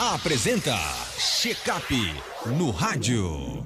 Apresenta Checkup no rádio.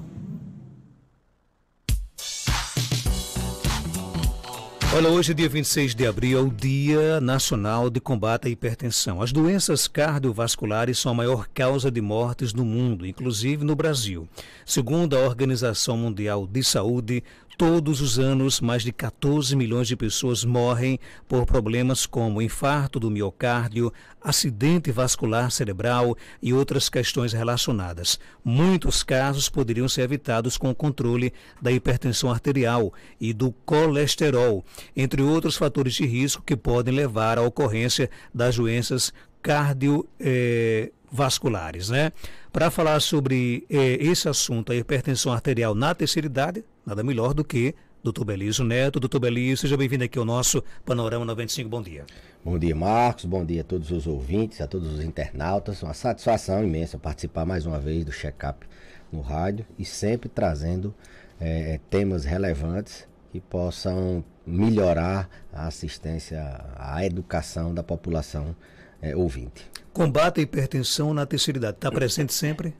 Olha, hoje, dia 26 de abril, é o Dia Nacional de Combate à Hipertensão. As doenças cardiovasculares são a maior causa de mortes no mundo, inclusive no Brasil. Segundo a Organização Mundial de Saúde, Todos os anos, mais de 14 milhões de pessoas morrem por problemas como infarto do miocárdio, acidente vascular cerebral e outras questões relacionadas. Muitos casos poderiam ser evitados com o controle da hipertensão arterial e do colesterol, entre outros fatores de risco que podem levar à ocorrência das doenças cardio. Eh, vasculares, né? Para falar sobre eh, esse assunto, a hipertensão arterial na terceira idade, Nada melhor do que Doutor Beliso Neto. Doutor Beliso, seja bem-vindo aqui ao nosso Panorama 95. Bom dia. Bom dia, Marcos. Bom dia a todos os ouvintes, a todos os internautas. Uma satisfação imensa participar mais uma vez do check-up no rádio e sempre trazendo é, temas relevantes que possam melhorar a assistência à educação da população é, ouvinte. Combate à hipertensão na terceira idade. Está presente sempre?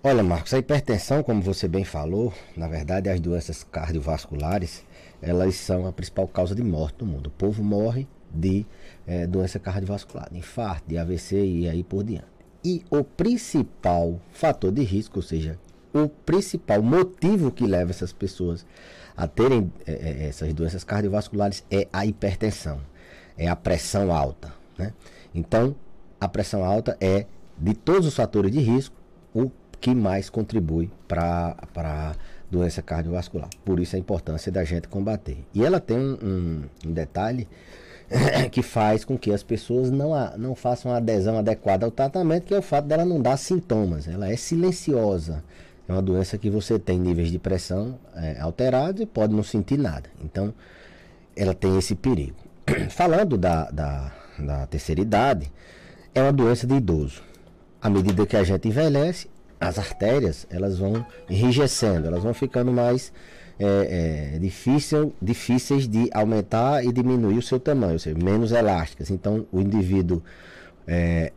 Olha, Marcos, a hipertensão, como você bem falou, na verdade, as doenças cardiovasculares, elas são a principal causa de morte no mundo. O povo morre de é, doença cardiovascular, de infarto, de AVC e aí por diante. E o principal fator de risco, ou seja, o principal motivo que leva essas pessoas a terem é, essas doenças cardiovasculares é a hipertensão, é a pressão alta. Né? Então, a pressão alta é, de todos os fatores de risco, o que mais contribui para a doença cardiovascular. Por isso a importância da gente combater. E ela tem um, um detalhe que faz com que as pessoas não, a, não façam a adesão adequada ao tratamento, que é o fato dela não dar sintomas. Ela é silenciosa. É uma doença que você tem níveis de pressão é, alterados e pode não sentir nada. Então, ela tem esse perigo. Falando da, da, da terceira idade, é uma doença de idoso. À medida que a gente envelhece, as artérias elas vão enrijecendo, elas vão ficando mais é, é, difícil, difíceis de aumentar e diminuir o seu tamanho, ou seja, menos elásticas. Então, o indivíduo, é,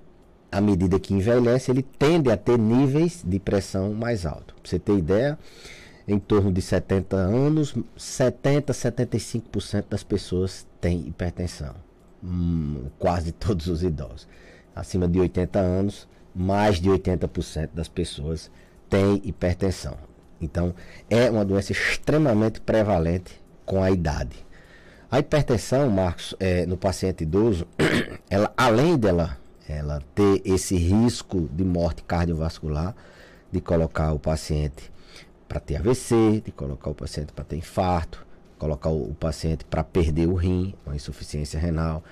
à medida que envelhece, ele tende a ter níveis de pressão mais altos. Para você ter ideia, em torno de 70 anos, 70, 75% das pessoas têm hipertensão. Hum, quase todos os idosos. Acima de 80 anos, mais de 80% das pessoas têm hipertensão. Então, é uma doença extremamente prevalente com a idade. A hipertensão, Marcos, é, no paciente idoso, ela, além dela ela ter esse risco de morte cardiovascular, de colocar o paciente para ter AVC, de colocar o paciente para ter infarto, colocar o, o paciente para perder o rim, uma insuficiência renal,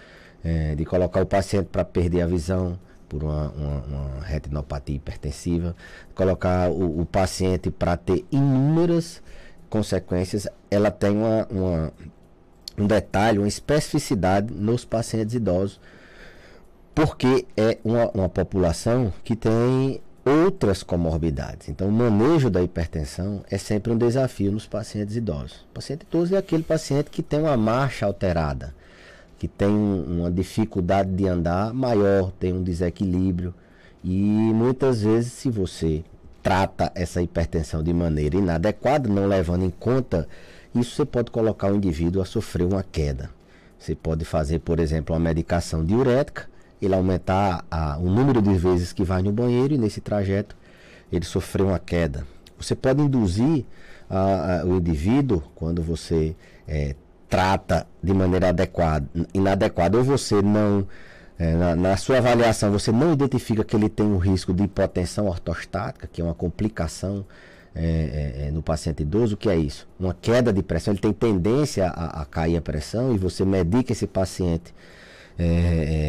é, de colocar o paciente para perder a visão, por uma, uma, uma retinopatia hipertensiva, colocar o, o paciente para ter inúmeras consequências, ela tem uma, uma, um detalhe, uma especificidade nos pacientes idosos, porque é uma, uma população que tem outras comorbidades. Então, o manejo da hipertensão é sempre um desafio nos pacientes idosos. O paciente idoso é aquele paciente que tem uma marcha alterada que tem uma dificuldade de andar maior, tem um desequilíbrio. E muitas vezes, se você trata essa hipertensão de maneira inadequada, não levando em conta, isso você pode colocar o indivíduo a sofrer uma queda. Você pode fazer, por exemplo, uma medicação diurética, ele aumentar a, o número de vezes que vai no banheiro e nesse trajeto ele sofrer uma queda. Você pode induzir a, a, o indivíduo, quando você é, trata de maneira adequada, inadequada, ou você não, é, na, na, sua avaliação, você não identifica que ele tem um risco de hipotensão ortostática, que é uma complicação é, é, é, no paciente idoso, o que é isso? Uma queda de pressão, ele tem tendência a, a cair a pressão e você medica esse paciente é,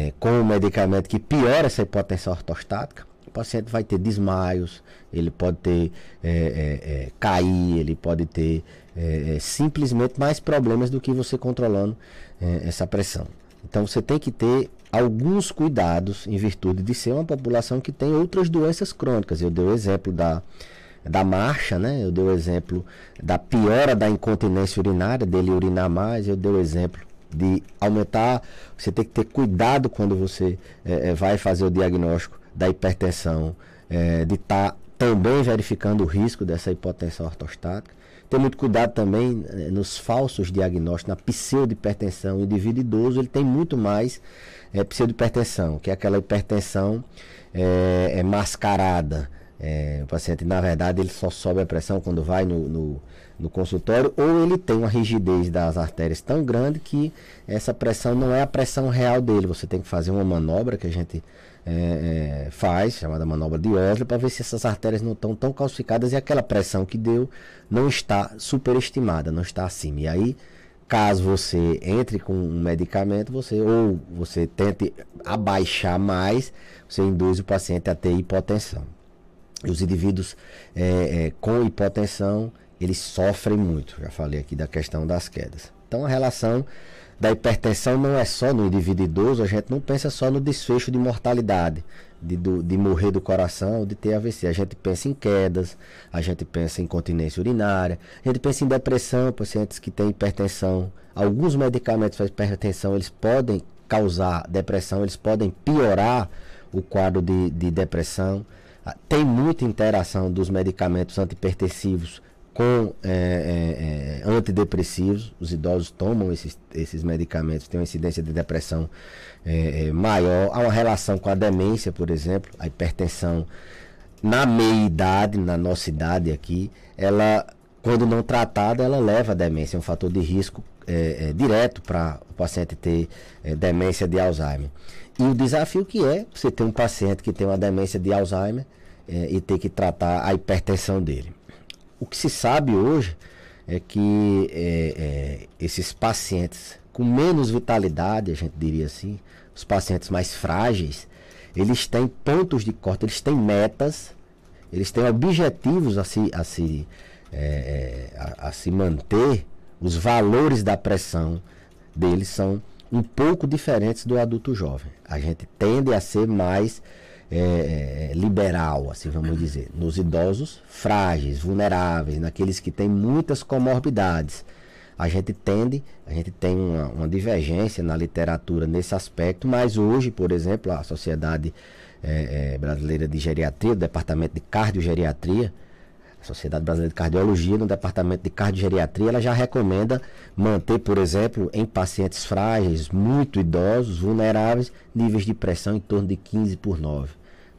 é, com um medicamento que piora essa hipotensão ortostática, o paciente vai ter desmaios, ele pode ter cair, ele pode ter é, é, simplesmente mais problemas do que você controlando é, essa pressão. Então você tem que ter alguns cuidados em virtude de ser uma população que tem outras doenças crônicas. Eu dei o exemplo da, da marcha, né? eu dei o exemplo da piora da incontinência urinária, dele urinar mais, eu dei o exemplo de aumentar. Você tem que ter cuidado quando você é, é vai fazer o diagnóstico da hipertensão, é, de estar tá também verificando o risco dessa hipotensão ortostática. Ter muito cuidado também eh, nos falsos diagnósticos, na pseudo-hipertensão. O indivíduo idoso ele tem muito mais é, eh, pseudo-hipertensão, que é aquela hipertensão é, é mascarada é, o paciente, na verdade, ele só sobe a pressão quando vai no, no, no, consultório, ou ele tem uma rigidez das artérias tão grande que essa pressão não é a pressão real dele. Você tem que fazer uma manobra que a gente é, é, faz, chamada manobra de Osler, para ver se essas artérias não estão tão calcificadas e aquela pressão que deu não está superestimada, não está acima. E aí caso você entre com um medicamento, você ou você tente abaixar mais, você induz o paciente a ter hipotensão os indivíduos é, é, com hipotensão eles sofrem muito. Já falei aqui da questão das quedas. Então a relação da hipertensão não é só no indivíduo idoso, a gente não pensa só no desfecho de mortalidade, de, do, de morrer do coração, de ter AVC. A gente pensa em quedas, a gente pensa em continência urinária, a gente pensa em depressão, pacientes que têm hipertensão. Alguns medicamentos para hipertensão eles podem causar depressão, eles podem piorar o quadro de, de depressão. Ah, tem muita interação dos medicamentos antipertensivos com é, é, é, antidepressivos. Os idosos tomam esses, esses medicamentos, têm uma incidência de depressão é, é maior. Há uma relação com a demência, por exemplo, a hipertensão na meia-idade, na nossa idade aqui, ela, quando não tratada, ela leva a demência, é um fator de risco é, direto para o paciente ter demência de Alzheimer. E o desafio que é você ter um paciente que tem uma demência de Alzheimer é, e ter que tratar a hipertensão dele. O que se sabe hoje é que é, é, esses pacientes com menos vitalidade, a gente diria assim, os pacientes mais frágeis, eles têm pontos de corte, eles têm metas, eles têm objetivos a se, a se, é, a, a, se manter, os valores da pressão deles são um pouco diferentes do adulto jovem. A gente tende a ser mais é, é liberal, assim vamos uhum. dizer, nos idosos frágeis, vulneráveis, naqueles que têm muitas comorbidades. A gente tende, a gente tem uma, uma divergência na literatura nesse aspecto, mas hoje, por exemplo, a Sociedade é, é, Brasileira de Geriatria, o Departamento de Cardiogeriatria, a Sociedade Brasileira de Cardiologia, no departamento de cardiogeriatria, ela já recomenda manter, por exemplo, em pacientes frágeis, muito idosos, vulneráveis, níveis de pressão em torno de 15 por 9.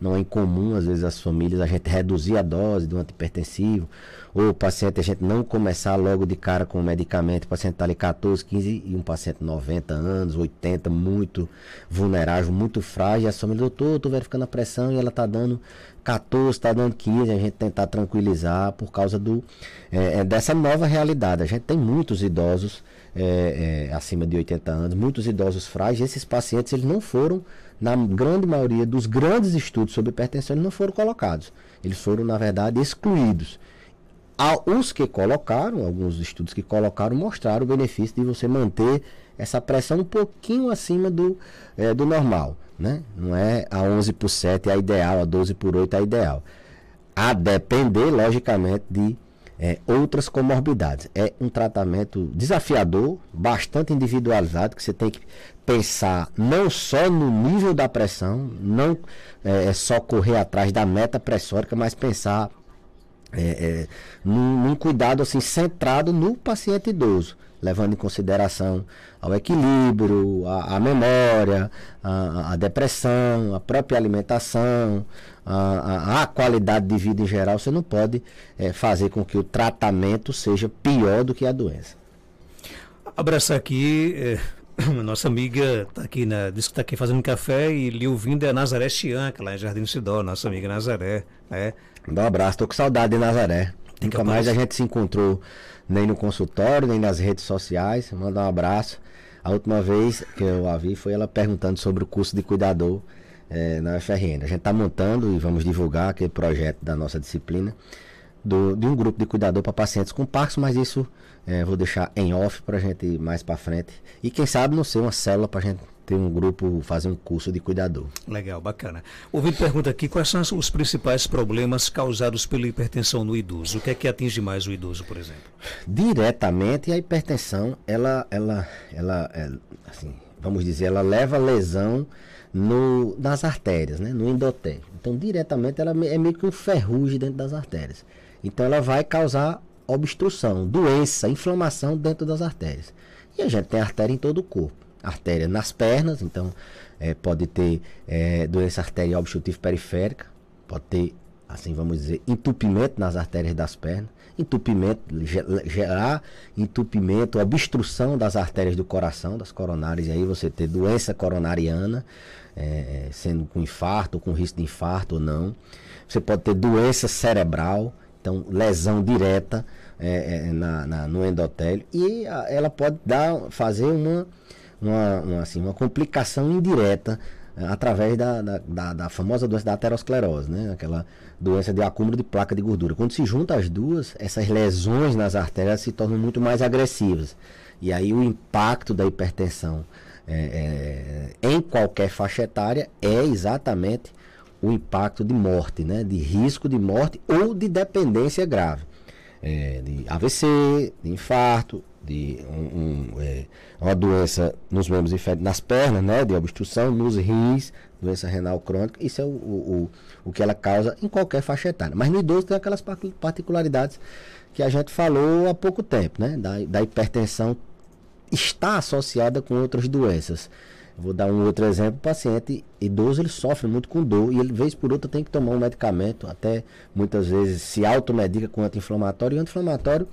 Não é incomum, às vezes, as famílias, a gente reduzir a dose do antipertensivo o paciente, a gente não começar logo de cara com o medicamento, o paciente está ali 14, 15 e um paciente 90 anos, 80, muito vulnerável, muito frágil, a família, doutor, estou verificando a pressão e ela está dando 14, está dando 15, a gente tentar tranquilizar por causa do, é, dessa nova realidade. A gente tem muitos idosos é, é, acima de 80 anos, muitos idosos frágeis, esses pacientes eles não foram, na grande maioria dos grandes estudos sobre hipertensão, eles não foram colocados. Eles foram, na verdade, excluídos. Há os que colocaram, alguns estudos que colocaram, mostraram o benefício de você manter essa pressão um pouquinho acima do, é, do normal. Né? Não é a 11 por 7 é a ideal, a 12 por 8 é a ideal. A depender, logicamente, de é, outras comorbidades. É um tratamento desafiador, bastante individualizado, que você tem que pensar não só no nível da pressão, não é, só correr atrás da meta pressórica, mas pensar é, é, num, num, cuidado assim centrado no paciente idoso, levando em consideração ao equilíbrio, a, a memória, a, a, depressão, a própria alimentação, a, a, qualidade de vida em geral. Você não pode é, fazer com que o tratamento seja pior do que a doença. Abraçar aqui é, nossa amiga está aqui, Diz que está aqui fazendo café e lhe ouvindo é a Nazaré Chianca, é lá em Jardim Sidó, nossa amiga Nazaré, né? Dá um abraço, tô com saudade de Nazaré. Tem Nunca mais a gente se encontrou nem no consultório, nem nas redes sociais. Manda um abraço. A última vez que eu a vi foi ela perguntando sobre o curso de cuidador é, na UFRN. A gente está montando e vamos divulgar aquele projeto da nossa disciplina do, de um grupo de cuidador para pacientes com Parkinson, mas isso é, vou deixar em off para a gente ir mais para frente. E quem sabe não ser uma célula para a gente ter um grupo, fazer um curso de cuidador. Legal, bacana. Ouvindo pergunta aqui, quais são os principais problemas causados pela hipertensão no idoso? O que é que atinge mais o idoso, por exemplo? Diretamente a hipertensão, ela, ela, ela, ela é, assim, vamos dizer, ela leva lesão no, nas artérias, né? no endotélio. Então, diretamente ela é meio que um ferrugem dentro das artérias. Então, ela vai causar obstrução, doença, inflamação dentro das artérias. E a gente tem artéria em todo o corpo artéria nas pernas, então é, pode ter é, doença arterial obstrutiva periférica, pode ter, assim vamos dizer, entupimento nas artérias das pernas, entupimento, gerar entupimento, obstrução das artérias do coração, das coronárias, e aí você ter doença coronariana, é, sendo com infarto, ou com risco de infarto ou não. Você pode ter doença cerebral, então lesão direta é, é na, na, no endotélio, e ela pode dar, fazer uma uma, uma, assim, uma complicação indireta eh, através da, da, da, da, famosa doença da aterosclerose, né? aquela doença de acúmulo de placa de gordura. Quando se juntam as duas, essas lesões nas artérias se tornam muito mais agressivas. E aí o impacto da hipertensão é, é, em qualquer faixa etária é exatamente o impacto de morte, né? de risco de morte ou de dependência grave é, de AVC, de infarto, de um, um, é, uma doença nos membros inferiores, nas pernas, né, de obstrução, nos rins, doença renal crônica, isso é o, o, o, o que ela causa em qualquer faixa etária. Mas no idoso tem aquelas particularidades que a gente falou há pouco tempo, né, da, da hipertensão está associada com outras doenças. Vou dar um outro exemplo, o paciente idoso ele sofre muito com dor e ele vez por outra tem que tomar um medicamento, até muitas vezes se automedica com anti-inflamatório, e o anti-inflamatório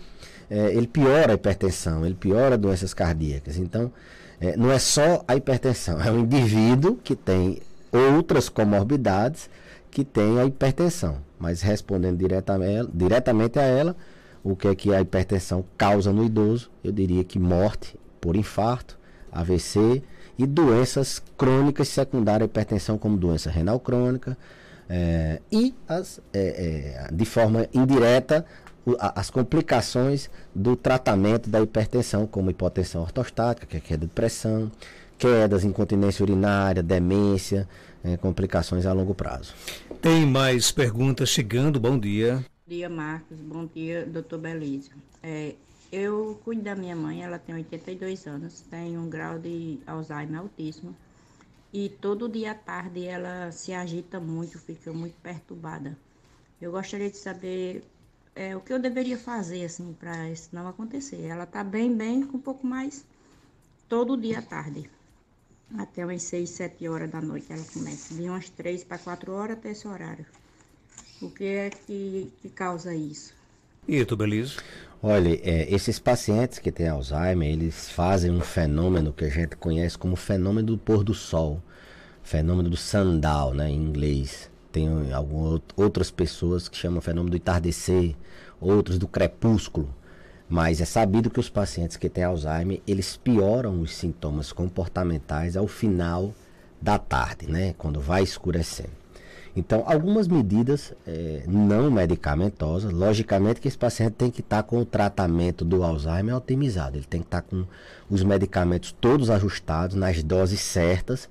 é, ele piora a hipertensão, ele piora doenças cardíacas. Então, é, não é só a hipertensão, é um indivíduo que tem outras comorbidades que tem a hipertensão. Mas respondendo diretamente, diretamente a ela, o que é que a hipertensão causa no idoso? Eu diria que morte por infarto, AVC, e doenças crônicas secundárias, à hipertensão como doença renal crônica, é, e as, é, é, de forma indireta as complicações do tratamento da hipertensão, como hipotensão ortostática, que é queda de pressão, quedas, incontinência urinária, demência, complicações a longo prazo. Tem mais perguntas chegando, bom dia. Bom dia, Marcos. Bom dia, doutor Belísio. É, eu cuido da minha mãe, ela tem 82 anos, tem um grau de Alzheimer autismo. E todo dia à tarde ela se agita muito, fica muito perturbada. Eu gostaria de saber é, o que eu deveria fazer assim para isso não acontecer. Ela está bem, bem, com um pouco mais todo dia à tarde. Até umas 6, 7 horas da noite ela começa. De umas 3 para 4 horas até esse horário. O que é que, que causa isso? E tu, Belize? Olha, é, esses pacientes que têm Alzheimer, eles fazem um fenômeno que a gente conhece como fenômeno do pôr do sol, fenômeno do sundown, né, em inglês. Tem algumas outras pessoas que chamam fenômeno do entardecer, outros do crepúsculo. Mas é sabido que os pacientes que têm Alzheimer, eles pioram os sintomas comportamentais ao final da tarde, né, quando vai escurecendo. Então, algumas medidas é, não medicamentosas, logicamente que esse paciente tem que estar tá com o tratamento do Alzheimer otimizado, ele tem que estar tá com os medicamentos todos ajustados, nas doses certas,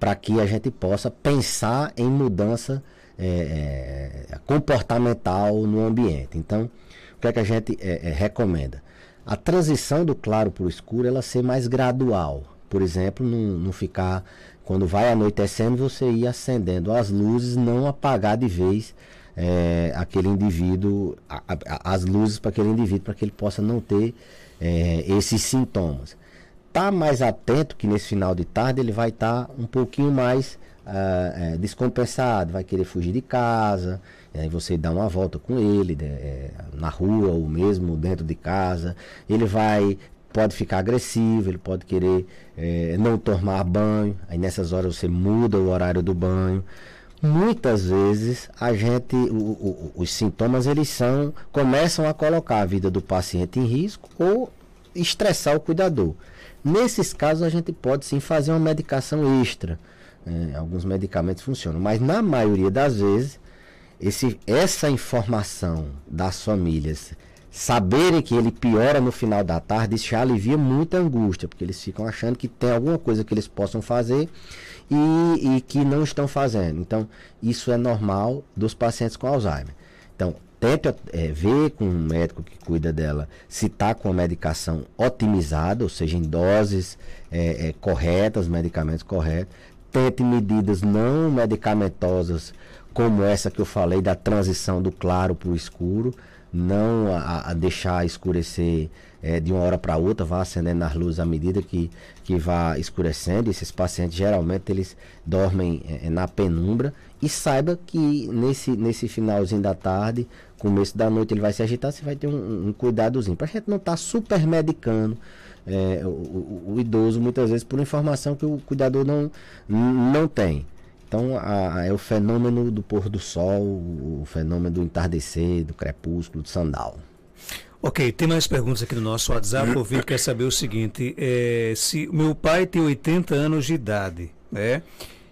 para que a gente possa pensar em mudança é, é, comportamental no ambiente. Então, o que é que a gente é, é recomenda? A transição do claro para o escuro ela ser mais gradual. Por exemplo, não, não ficar quando vai anoitecendo, você ir acendendo as luzes, não apagar de vez é, aquele indivíduo, a, a, as luzes para aquele indivíduo, para que ele possa não ter é, esses sintomas. Tá mais atento que nesse final de tarde ele vai estar tá um pouquinho mais uh, é, descompensado, vai querer fugir de casa, aí você dá uma volta com ele é, na rua ou mesmo dentro de casa, ele vai pode ficar agressivo, ele pode querer é, não tomar banho, aí nessas horas você muda o horário do banho. Muitas vezes a gente, o, o, os sintomas eles são, começam a colocar a vida do paciente em risco ou estressar o cuidador. Nesses casos a gente pode sim fazer uma medicação extra. É, alguns medicamentos funcionam, mas na maioria das vezes esse, essa informação das famílias saberem que ele piora no final da tarde, isso já alivia muita angústia, porque eles ficam achando que tem alguma coisa que eles possam fazer e, e que não estão fazendo. Então, isso é normal dos pacientes com Alzheimer. Então, tente é, ver com o um médico que cuida dela se está com a medicação otimizada, ou seja, em doses é, é, corretas, medicamentos corretos. Tente medidas não medicamentosas, como essa que eu falei, da transição do claro para o escuro não a, a deixar escurecer é, de uma hora para outra, vá acendendo as luzes à medida que, que vá escurecendo. Esses pacientes geralmente eles dormem é, na penumbra e saiba que nesse, nesse finalzinho da tarde, começo da noite ele vai se agitar, você vai ter um, um cuidadozinho. Para a gente não estar tá medicando é, o, o, o idoso muitas vezes por informação que o cuidador não, não tem. Então a, a, é o fenômeno do pôr do sol, o fenômeno do entardecer, do crepúsculo, do sandal. Ok, tem mais perguntas aqui no nosso WhatsApp. O ouvinte quer saber o seguinte: é, se meu pai tem 80 anos de idade, né?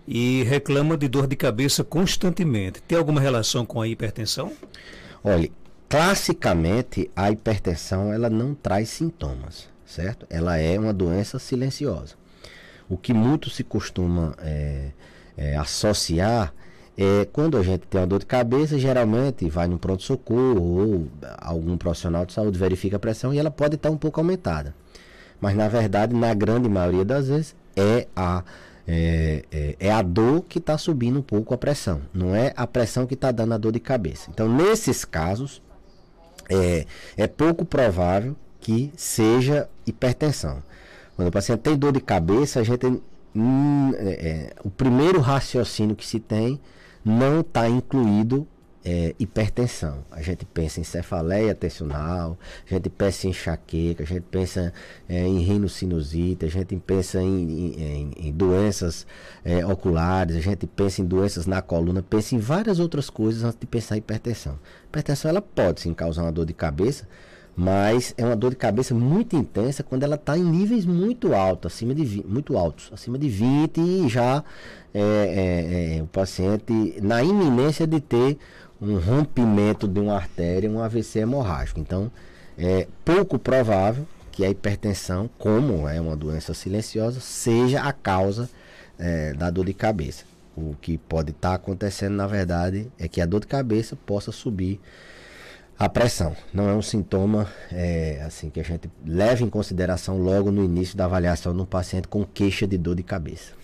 E reclama de dor de cabeça constantemente. Tem alguma relação com a hipertensão? Olha, classicamente a hipertensão ela não traz sintomas, certo? Ela é uma doença silenciosa. O que muito se costuma é, é, associar é quando a gente tem uma dor de cabeça, geralmente vai no pronto-socorro ou algum profissional de saúde verifica a pressão e ela pode estar um pouco aumentada. Mas na verdade, na grande maioria das vezes, é a, é, é, é a dor que está subindo um pouco a pressão, não é a pressão que está dando a dor de cabeça. Então, nesses casos, é, é pouco provável que seja hipertensão. Quando o paciente tem dor de cabeça, a gente Hum, é, é, o primeiro raciocínio que se tem não está incluído é, hipertensão. A gente pensa em cefaleia tensional, a gente pensa em enxaqueca, a gente pensa é, em sinusite, a gente pensa em, em, em doenças é, oculares, a gente pensa em doenças na coluna, pensa em várias outras coisas antes de pensar em hipertensão. A hipertensão ela pode sim causar uma dor de cabeça, mas é uma dor de cabeça muito intensa quando ela está em níveis muito altos, acima de 20, muito altos, acima de 20 e já é, é, é, o paciente na iminência de ter um rompimento de uma artéria, um AVC hemorrágico. Então, é pouco provável que a hipertensão, como é uma doença silenciosa, seja a causa é, da dor de cabeça. O que pode estar tá acontecendo, na verdade, é que a dor de cabeça possa subir a pressão. Não é um sintoma é, assim que a gente leva em consideração logo no início da avaliação de um paciente com queixa de dor de cabeça.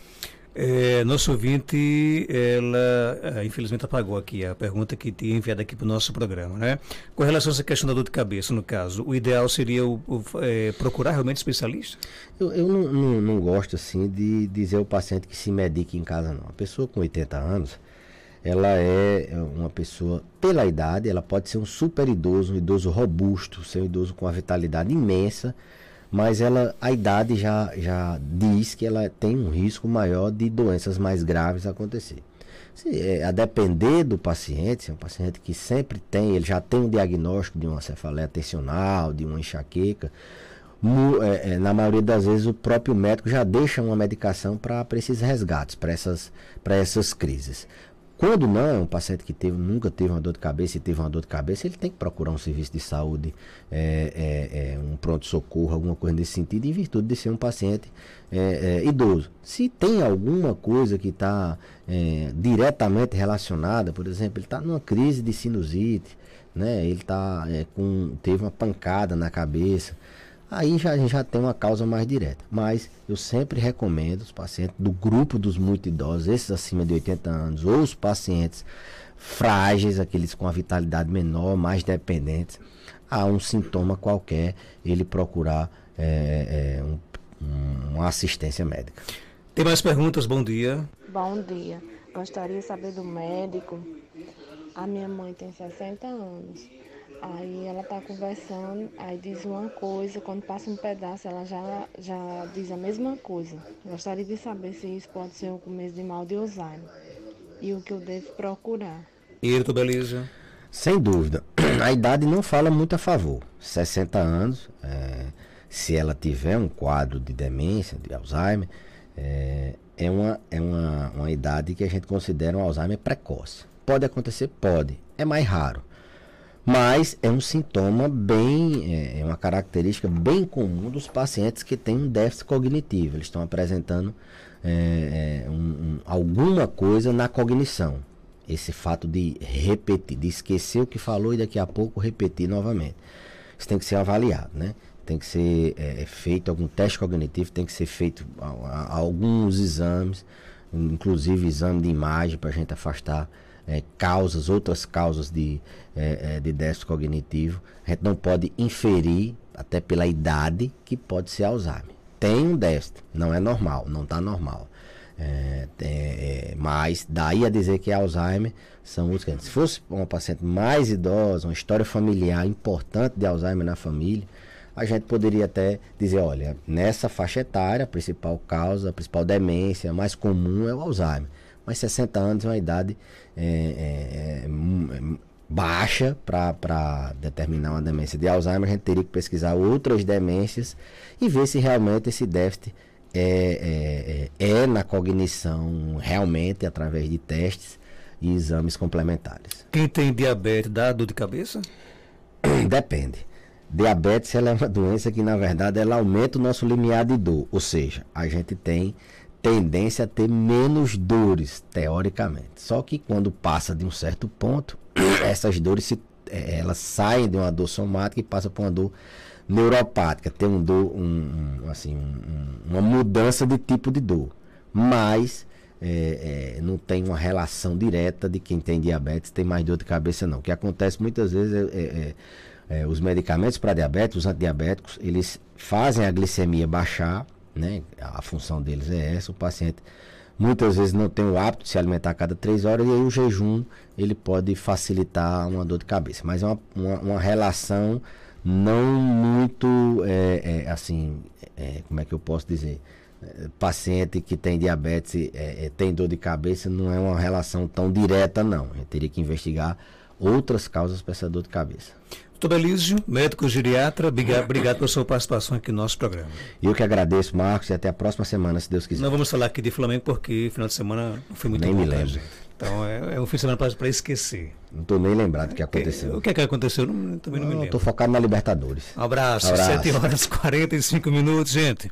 É, nosso ouvinte, ela ah, infelizmente apagou aqui a pergunta que tinha enviado aqui para o nosso programa, né? Com relação a essa questão da dor de cabeça, no caso, o ideal seria o, o, é, procurar realmente especialista? Eu, eu não, não, não, gosto, assim, de dizer ao paciente que se medique em casa, não. A pessoa com 80 anos, ela é, é uma pessoa, pela idade, ela pode ser um super idoso, um idoso robusto, ser um idoso com uma vitalidade imensa, mas ela, a idade já, já diz que ela tem um risco maior de doenças mais graves acontecer. Se, é, a depender do paciente, se é um paciente que sempre tem, ele já tem um diagnóstico de uma cefaleia tensional, de uma enxaqueca, é, é, na maioria das vezes o próprio médico já deixa uma medicação para esses resgates, para essas, essas crises. Quando não, um paciente que teve, nunca teve uma dor de cabeça e teve uma dor de cabeça, ele tem que procurar um serviço de saúde, é, é, é um pronto-socorro, alguma coisa nesse sentido, em virtude de ser um paciente é, é, idoso. Se tem alguma coisa que está diretamente relacionada, por exemplo, ele está numa crise de sinusite, né? ele tá, com, teve uma pancada na cabeça, Aí já, já tem uma causa mais direta. Mas eu sempre recomendo os pacientes do grupo dos muito idosos, esses acima de 80 anos, ou os pacientes frágeis, aqueles com a vitalidade menor, mais dependentes, a um sintoma qualquer, ele procurar é, é, um, uma assistência médica. Tem mais perguntas? Bom dia. Bom dia. Gostaria de saber do médico. A minha mãe tem 60 anos. Aí ela tá conversando, aí diz uma coisa, quando passa um pedaço ela já, já diz a mesma coisa. Gostaria de saber se isso pode ser o começo de mal de Alzheimer e o que eu devo procurar. E tudo Sem dúvida. A idade não fala muito a favor. 60 anos, é, se ela tiver um quadro de demência, de Alzheimer, é, é, uma, é uma, uma idade que a gente considera um Alzheimer precoce. Pode acontecer? Pode. É mais raro. Mas é um sintoma bem, é, é uma característica bem comum dos pacientes que têm um déficit cognitivo. Eles estão apresentando é, é, um, um, alguma coisa na cognição. Esse fato de repetir, de esquecer o que falou e daqui a pouco repetir novamente. Isso tem que ser avaliado, né? Tem que ser é, é feito algum teste cognitivo, tem que ser feito a, a, alguns exames, inclusive exame de imagem para a gente afastar é, causas, outras causas de, é, é, de déficit cognitivo. A gente não pode inferir, até pela idade, que pode ser Alzheimer. Tem um déficit, não é normal, não está normal. É, é, mas daí a dizer que é Alzheimer são os que se fosse uma paciente mais idosa, uma história familiar importante de Alzheimer na família, a gente poderia até dizer, olha, nessa faixa etária, a principal causa, a principal demência mais comum é o Alzheimer. Mas 60 anos é uma idade é, é, é, é baixa para determinar uma demência de Alzheimer. A gente teria que pesquisar outras demências e ver se realmente esse déficit é, é, é na cognição, realmente, através de testes e exames complementares. Quem tem diabetes dá dor de cabeça? Depende. Diabetes é uma doença que, na verdade, ela aumenta o nosso limiar de dor. Ou seja, a gente tem tendência a ter menos dores, teoricamente. Só que quando passa de um certo ponto, essas dores se, é, elas saem de uma dor somática e passam para uma dor neuropática. Tem um dor, um, um assim, um, uma mudança de tipo de dor. Mas é, é, não tem uma relação direta de quem tem diabetes tem mais dor de cabeça, não. O que acontece muitas vezes é, é, é, é os medicamentos para diabetes, os antidiabéticos, eles fazem a glicemia baixar né? A função deles é essa. O paciente muitas vezes não tem o hábito de se alimentar a cada três horas e aí o jejum ele pode facilitar uma dor de cabeça. Mas é uma, uma, uma relação não muito é, é, assim, é, como é que eu posso dizer? É, paciente que tem diabetes é, é, tem dor de cabeça não é uma relação tão direta, não. Eu teria que investigar outras causas para essa dor de cabeça. Doutor Elísio, médico geriatra, obrigado pela sua participação aqui no nosso programa. Eu que agradeço, Marcos, e até a próxima semana, se Deus quiser. Não vamos falar aqui de Flamengo porque final de semana não foi muito Nem Nem me lembro. Então é, é um fim de semana para esquecer. Não estou nem lembrado do que aconteceu. O que é que aconteceu? Não, também não, não me lembro. Estou focado na Libertadores. Um abraço, abraço. 7 horas 45 minutos, gente.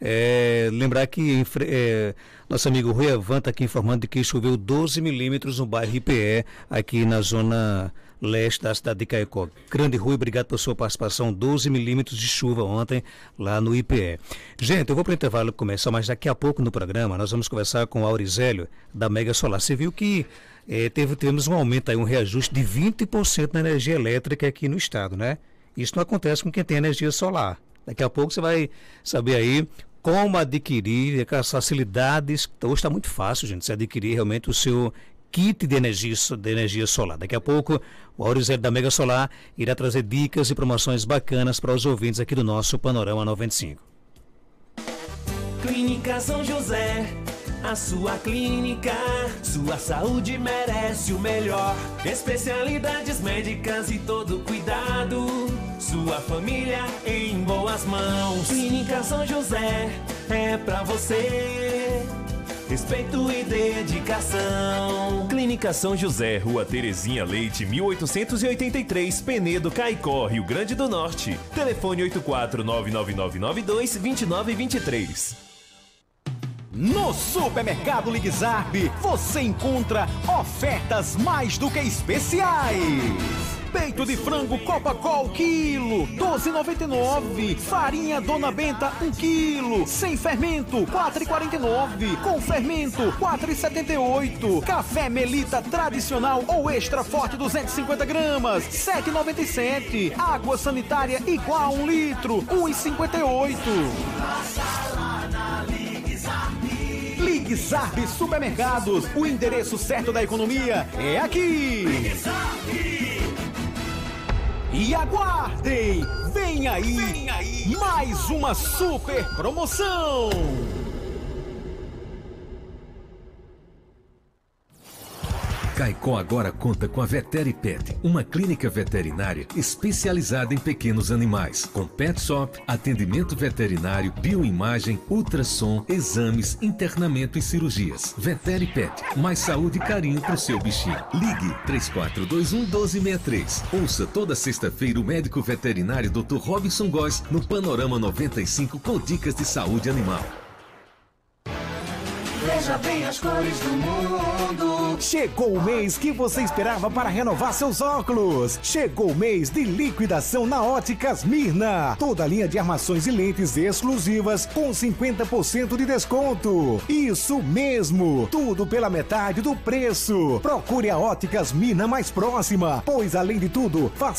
É, lembrar que é, nosso amigo Rui Avan está aqui informando de que choveu 12 milímetros no bairro IPE, aqui na zona leste da cidade de Caicó. Grande Rui, obrigado pela sua participação. 12 milímetros de chuva ontem lá no IPE. Gente, eu vou para o intervalo começar, mas daqui a pouco no programa nós vamos conversar com o Aurizélio da Mega Solar. Você viu que eh, teve, temos um aumento aí, um reajuste de 20% na energia elétrica aqui no estado, né? Isso não acontece com quem tem energia solar. Daqui a pouco você vai saber aí como adquirir aquelas facilidades. Hoje está muito fácil, gente, se adquirir realmente o seu kit de energia, de energia solar. Daqui a pouco, o Aurizer da Mega Solar irá trazer dicas e promoções bacanas para os ouvintes aqui do nosso Panorama 95. Clínica São José, a sua clínica, sua saúde merece o melhor. Especialidades médicas e todo cuidado, sua família em boas mãos. Clínica São José é para você. Respeito e dedicação. Clínica São José, Rua Terezinha Leite, 1883, Penedo, Caicó, Rio Grande do Norte. Telefone 84999922923. No Supermercado Ligzarp, você encontra ofertas mais do que especiais. Peito de frango Copacol, quilo, 12,99. Farinha Dona Benta, 1 um quilo. Sem fermento, 4,49. Com fermento, 4,78. Café Melita tradicional ou extra forte, 250 gramas, 7,97. Água sanitária igual a 1 um litro, 1,58. Ligue Sarp Supermercados. O endereço certo da economia é aqui. Ligue e aguardem! Vem aí, Vem aí mais uma super promoção! Caicó agora conta com a Veteripet, uma clínica veterinária especializada em pequenos animais, com pet shop, atendimento veterinário, bioimagem, ultrassom, exames, internamento e cirurgias. Veteripet, mais saúde e carinho para o seu bichinho. Ligue 3421 1263. Ouça toda sexta-feira o médico veterinário Dr. Robson Góes no Panorama 95 com dicas de saúde animal. Veja bem as cores do mundo. Chegou o mês que você esperava para renovar seus óculos. Chegou o mês de liquidação na Óticas Mirna. Toda linha de armações e lentes exclusivas com 50% de desconto. Isso mesmo, tudo pela metade do preço. Procure a Óticas Mirna mais próxima, pois além de tudo, faça